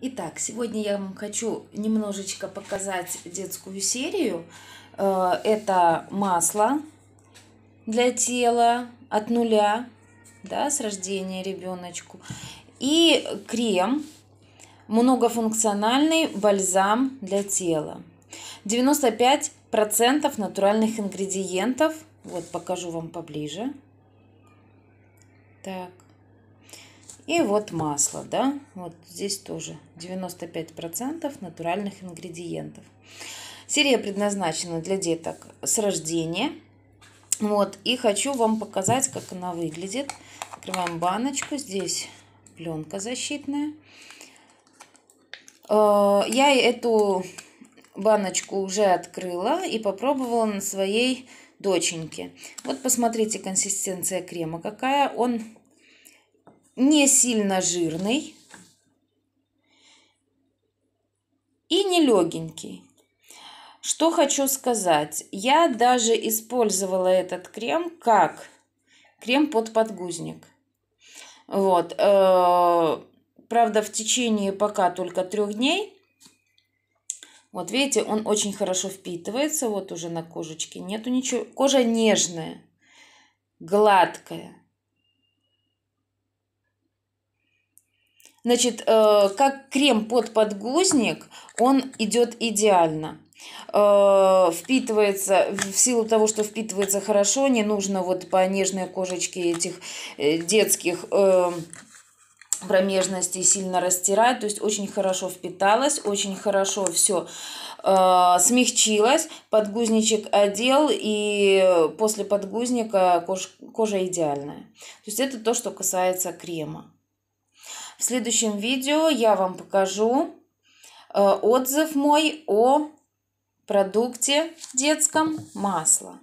Итак, сегодня я вам хочу немножечко показать детскую серию. Э, это масло для тела от нуля, да, с рождения ребеночку. И крем, многофункциональный бальзам для тела. 95% натуральных ингредиентов. Вот, покажу вам поближе. Так, и вот масло, да, вот здесь тоже 95% натуральных ингредиентов. Серия предназначена для деток с рождения. Вот, и хочу вам показать, как она выглядит. Открываем баночку, здесь пленка защитная. Э, я эту баночку уже открыла и попробовала на своей доченьке. Вот посмотрите консистенция крема какая. Он не сильно жирный и не легенький. Что хочу сказать, я даже использовала этот крем как крем под подгузник. Вот, э, правда, в течение пока только трех дней. Вот видите, он очень хорошо впитывается, вот уже на кожечке нету ничего. Кожа нежная, гладкая. Значит, э, как крем под подгузник, он идет идеально э, впитывается, в силу того, что впитывается хорошо, не нужно вот по нежной кожечке этих э, детских промежности сильно растирать, то есть очень хорошо впиталось, очень хорошо все э, смягчилось, подгузничек одел и после подгузника кож, кожа идеальная. То есть это то, что касается крема. В следующем видео я вам покажу э, отзыв мой о продукте детском масла.